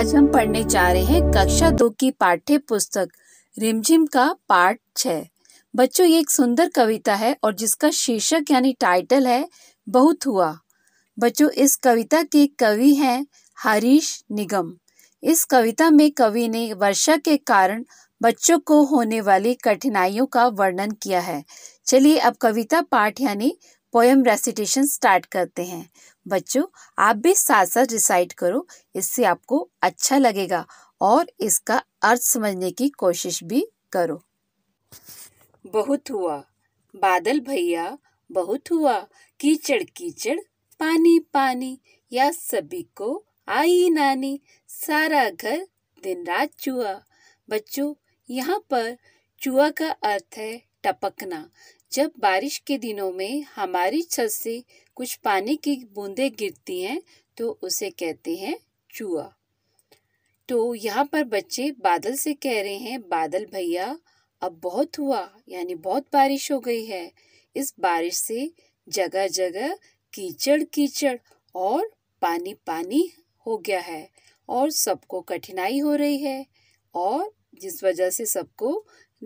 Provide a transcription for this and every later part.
आज हम पढ़ने जा रहे हैं कक्षा दो की पाठ्य पुस्तक रिमझिम का पाठ छः बच्चों ये एक सुंदर कविता है और जिसका शीर्षक यानी टाइटल है बहुत हुआ बच्चों इस कविता के कवि हैं हरीश निगम इस कविता में कवि ने वर्षा के कारण बच्चों को होने वाली कठिनाइयों का वर्णन किया है चलिए अब कविता पाठ यानी पोयम रेसिटेशन स्टार्ट करते हैं बच्चों आप भी साथ साथ रिसाइट करो इससे आपको अच्छा लगेगा और इसका अर्थ समझने की कोशिश भी करो बहुत हुआ बादल भैया बहुत हुआ कीचड़ कीचड़ पानी पानी या सभी को आई नानी सारा घर दिन रात चूहा बच्चों यहाँ पर चूहा का अर्थ है टपकना जब बारिश के दिनों में हमारी छत से कुछ पानी की बूंदें गिरती हैं तो उसे कहते हैं चूआ तो यहाँ पर बच्चे बादल से कह रहे हैं बादल भैया अब बहुत हुआ यानी बहुत बारिश हो गई है इस बारिश से जगह जगह कीचड़ कीचड़ और पानी पानी हो गया है और सबको कठिनाई हो रही है और जिस वजह से सबको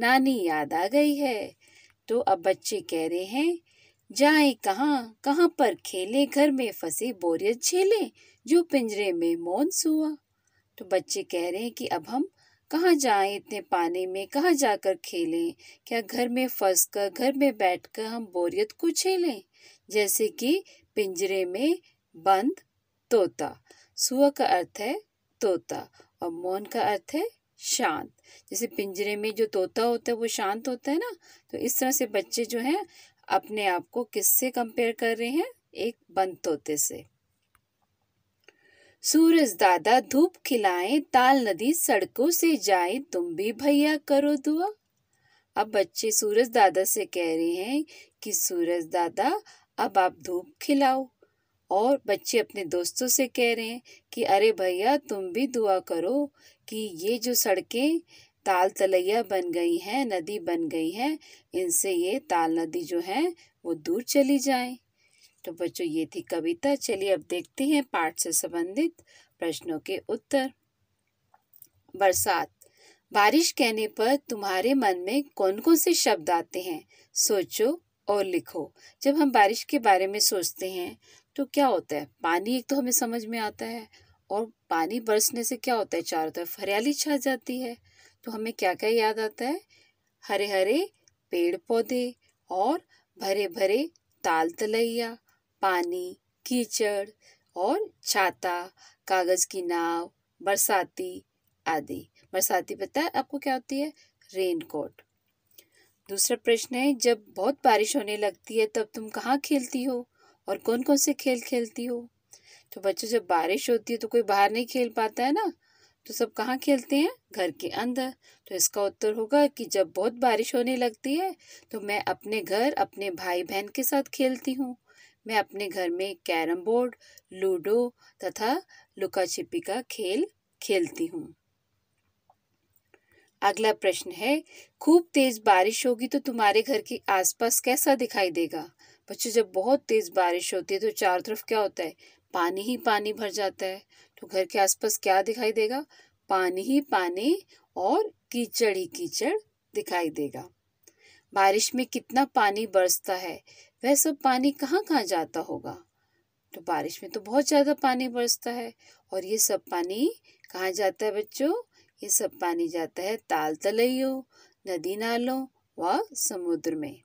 नानी याद आ गई है तो अब बच्चे कह रहे हैं जाए कहाँ कहाँ पर खेले घर में फंसे बोरियत झेले जो पिंजरे में मौन सुआ तो बच्चे कह रहे हैं कि अब हम कहाँ जाए इतने पानी में कहाँ जाकर खेलें क्या घर में फंस कर घर में बैठ कर हम बोरियत को झेलें जैसे कि पिंजरे में बंद तोता सुअ का अर्थ है तोता और मौन का अर्थ है शांत जैसे पिंजरे में जो तोता होता है वो शांत होता है ना तो इस तरह से बच्चे जो हैं अपने आप को किससे कंपेयर कर रहे हैं एक बंद तोते से सूरज दादा धूप खिलाए ताल नदी सड़कों से जाए तुम भी भैया करो दुआ अब बच्चे सूरज दादा से कह रहे हैं कि सूरज दादा अब आप धूप खिलाओ और बच्चे अपने दोस्तों से कह रहे हैं कि अरे भैया तुम भी दुआ करो कि ये जो सड़कें ताल तलैया बन गई हैं नदी बन गई हैं इनसे ये ताल नदी जो है वो दूर चली जाए तो बच्चों ये थी कविता चलिए अब देखते हैं पाठ से संबंधित प्रश्नों के उत्तर बरसात बारिश कहने पर तुम्हारे मन में कौन कौन से शब्द आते हैं सोचो और लिखो जब हम बारिश के बारे में सोचते हैं तो क्या होता है पानी एक तो हमें समझ में आता है और पानी बरसने से क्या होता है चारों तरफ हरियाली छा जाती है तो हमें क्या क्या याद आता है हरे हरे पेड़ पौधे और भरे भरे ताल तलैया पानी कीचड़ और छाता कागज़ की नाव बरसाती आदि बरसाती पता है आपको क्या होती है रेनकोट दूसरा प्रश्न है जब बहुत बारिश होने लगती है तब तुम कहाँ खेलती हो और कौन कौन से खेल खेलती हो तो बच्चों जब बारिश होती है तो कोई बाहर नहीं खेल पाता है ना तो सब कहाँ खेलते हैं घर के अंदर तो इसका उत्तर होगा कि जब बहुत बारिश होने लगती है तो मैं अपने घर अपने भाई बहन के साथ खेलती हूँ मैं अपने घर में कैरम बोर्ड लूडो तथा लुका छिपी का खेल खेलती हूँ अगला प्रश्न है खूब तेज बारिश होगी तो तुम्हारे घर के आसपास कैसा दिखाई देगा बच्चों जब बहुत तेज बारिश होती है तो चारों तरफ क्या होता है पानी ही पानी भर जाता है तो घर के आसपास क्या दिखाई देगा पानी ही पानी और कीचड़ ही कीचड़ दिखाई देगा बारिश में कितना पानी बरसता है वह सब पानी कहाँ कहाँ जाता होगा तो बारिश में तो बहुत ज़्यादा पानी बरसता है और ये सब पानी कहाँ जाता है बच्चों ये सब पानी जाता है ताल तलैयों नदी नालों व समुद्र में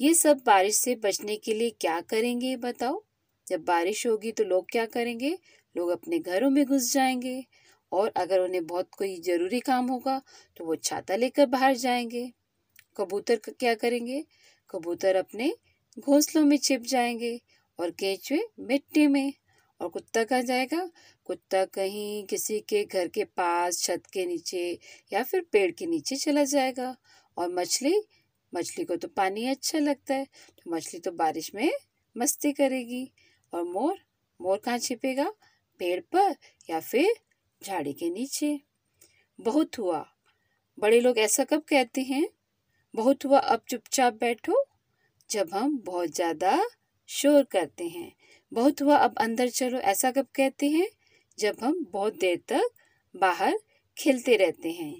ये सब बारिश से बचने के लिए क्या करेंगे बताओ जब बारिश होगी तो लोग क्या करेंगे लोग अपने घरों में घुस जाएंगे और अगर उन्हें बहुत कोई ज़रूरी काम होगा तो वो छाता लेकर बाहर जाएंगे कबूतर का क्या करेंगे कबूतर अपने घोंसलों में छिप जाएंगे और केंचुए मिट्टी में और कुत्ता कहाँ जाएगा कुत्ता कहीं किसी के घर के पास छत के नीचे या फिर पेड़ के नीचे चला जाएगा और मछली मछली को तो पानी अच्छा लगता है तो मछली तो बारिश में मस्ती करेगी और मोर मोर कहाँ छिपेगा पेड़ पर या फिर झाड़ी के नीचे बहुत हुआ बड़े लोग ऐसा कब कहते हैं बहुत हुआ अब चुपचाप बैठो जब हम बहुत ज़्यादा शोर करते हैं बहुत हुआ अब अंदर चलो ऐसा कब कहते हैं जब हम बहुत देर तक बाहर खेलते रहते हैं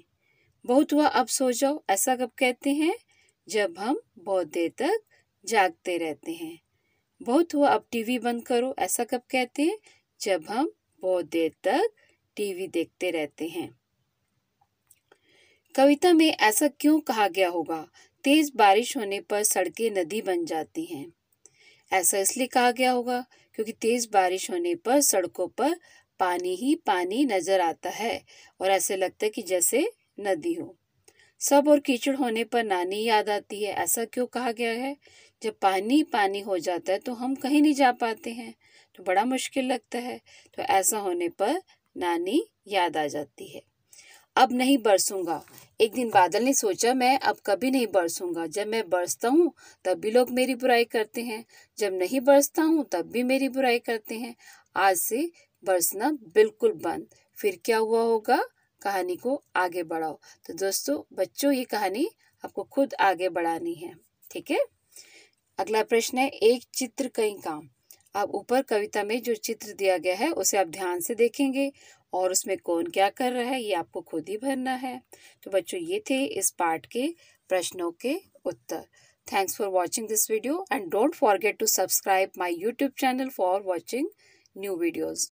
बहुत हुआ अब सो जाओ ऐसा कब कहते हैं जब हम बहुत देर तक जागते रहते हैं बहुत हुआ अब टीवी बंद करो ऐसा कब कहते हैं जब हम बहुत देर तक टीवी देखते रहते हैं कविता में ऐसा क्यों कहा गया होगा तेज बारिश होने पर सड़कें नदी बन जाती हैं ऐसा इसलिए कहा गया होगा क्योंकि तेज बारिश होने पर सड़कों पर पानी ही पानी नजर आता है और ऐसे लगता है कि जैसे नदी हो सब और कीचड़ होने पर नानी याद आती है ऐसा क्यों कहा गया है जब पानी पानी हो जाता है तो हम कहीं नहीं जा पाते हैं तो बड़ा मुश्किल लगता है तो ऐसा होने पर नानी याद आ जाती है अब नहीं बरसूंगा एक दिन बादल ने सोचा मैं अब कभी नहीं बरसूंगा जब मैं बरसता हूँ तब भी लोग मेरी बुराई करते हैं जब नहीं बरसता हूँ तब भी मेरी बुराई करते हैं आज से बरसना बिल्कुल बंद फिर क्या हुआ होगा कहानी को आगे बढ़ाओ तो दोस्तों बच्चों ये कहानी आपको खुद आगे बढ़ानी है ठीक है अगला प्रश्न है एक चित्र कई काम अब ऊपर कविता में जो चित्र दिया गया है उसे आप ध्यान से देखेंगे और उसमें कौन क्या कर रहा है ये आपको खुद ही भरना है तो बच्चों ये थे इस पार्ट के प्रश्नों के उत्तर thanks for watching this video and don't forget to subscribe my YouTube channel for watching new videos